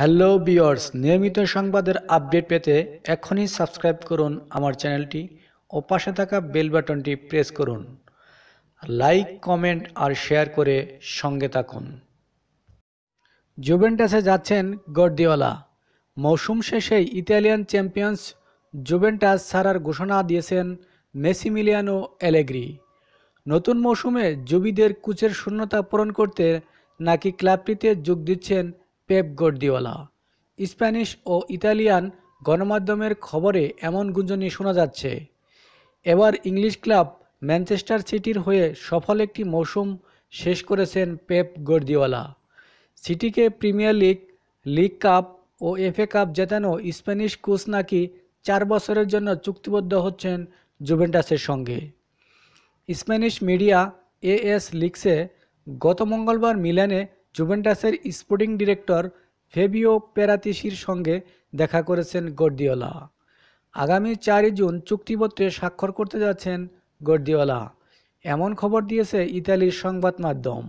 hello বিয়ার্স নিয়মিত সংবাদের update পেতে এখনই সাবস্ক্রাইব করুন আমার চ্যানেলটি ও পাশে থাকা বেল বাটনটি প্রেস করুন লাইক কমেন্ট আর শেয়ার করে সঙ্গে থাকুন জুভেন্টাসে যাচ্ছেন গর্দিওলা মৌসুম শেষে ইতালিয়ান চ্যাম্পিয়ন্স জুভেন্টাস ছাড়ার ঘোষণা দিয়েছেন মেসিমিলিয়ানো অ্যালেগ্রি নতুন মৌসুমে জুবিদের কুচের শূন্যতা পূরণ করতে নাকি ক্লাবটিতে যোগ দিচ্ছেন পেপ গর্দিওলা স্প্যানিশ ও ইতালিয়ান গণমাধ্যমের খবরে এমন গুঞ্জনই শোনা যাচ্ছে এবার ইংলিশ ক্লাব ম্যানচেস্টার সিটির হয়ে সফল একটি মৌসুম শেষ করেছেন পেপ গর্দিওয়ালা সিটিকে প্রিমিয়ার লিগ লিগ কাপ ও এফএ কাপ জেতানো স্প্যানিশ কোচ নাকি চার বছরের জন্য চুক্তিবদ্ধ হচ্ছেন জুভেন্টাসের সঙ্গে স্প্যানিশ মিডিয়া এএস লিগসে গত মঙ্গলবার মিলানে জুভেন্টাসের স্পোর্টিং ডিরেক্টর ফেবিও পেরাতিসির সঙ্গে দেখা করেছেন গর্দিওলা আগামী চারই জুন চুক্তিপত্রে স্বাক্ষর করতে যাচ্ছেন গর্দিওলা এমন খবর দিয়েছে ইতালির সংবাদ মাধ্যম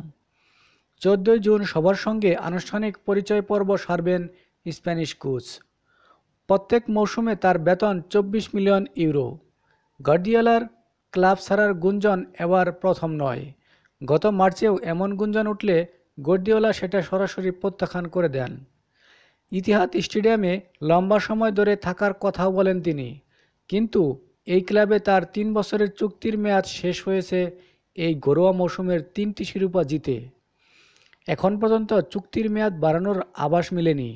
চোদ্দই জুন সবার সঙ্গে আনুষ্ঠানিক পরিচয় পর্ব সারবেন স্প্যানিশ কোচ প্রত্যেক মৌসুমে তার বেতন চব্বিশ মিলিয়ন ইউরো গার্ডিয়ালার ক্লাব ছাড়ার গুঞ্জন এবার প্রথম নয় গত মার্চেও এমন গুঞ্জন উঠলে গর্দিওলা সেটা সরাসরি প্রত্যাখ্যান করে দেন ইতিহাদ স্টেডিয়ামে লম্বা সময় ধরে থাকার কথাও বলেন তিনি কিন্তু এই ক্লাবে তার তিন বছরের চুক্তির মেয়াদ শেষ হয়েছে এই ঘরোয়া মৌসুমের তিনটি শিরোপা জিতে এখন পর্যন্ত চুক্তির মেয়াদ বাড়ানোর আভাস মেলেনি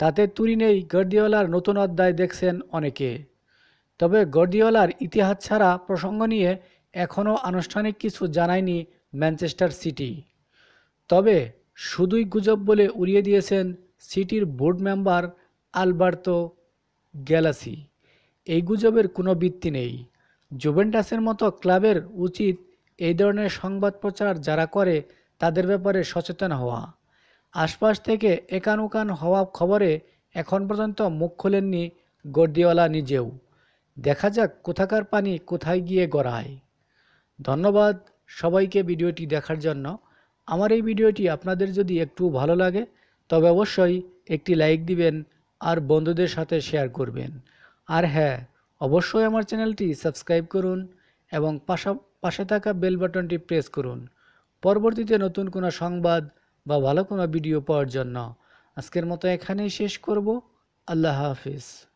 তাতে তুরিনেই গর্দিওলার নতুন অধ্যায় দেখছেন অনেকে তবে গর্দিওলার ইতিহাস ছাড়া প্রসঙ্গ নিয়ে এখনও আনুষ্ঠানিক কিছু জানায়নি ম্যানচেস্টার সিটি তবে শুধুই গুজব বলে উড়িয়ে দিয়েছেন সিটির বোর্ড মেম্বার আলবার্তো গ্যালাসি এই গুজবের কোনো ভিত্তি নেই জুভেন্টাসের মতো ক্লাবের উচিত এই ধরনের সংবাদ প্রচার যারা করে তাদের ব্যাপারে সচেতন হওয়া আশপাশ থেকে একানুকান হওয়া খবরে এখন পর্যন্ত মুখ খোলেননি গর্দিওয়ালা নিজেও দেখা যাক কোথাকার পানি কোথায় গিয়ে গড়ায় ধন্যবাদ সবাইকে ভিডিওটি দেখার জন্য আমার এই ভিডিওটি আপনাদের যদি একটু ভালো লাগে তবে অবশ্যই একটি লাইক দিবেন আর বন্ধুদের সাথে শেয়ার করবেন আর হ্যাঁ অবশ্যই আমার চ্যানেলটি সাবস্ক্রাইব করুন এবং পাশা পাশে থাকা বেল বাটনটি প্রেস করুন পরবর্তীতে নতুন কোনো সংবাদ বা ভালো কোনো ভিডিও পাওয়ার জন্য আজকের মতো এখানেই শেষ করব আল্লাহ হাফিজ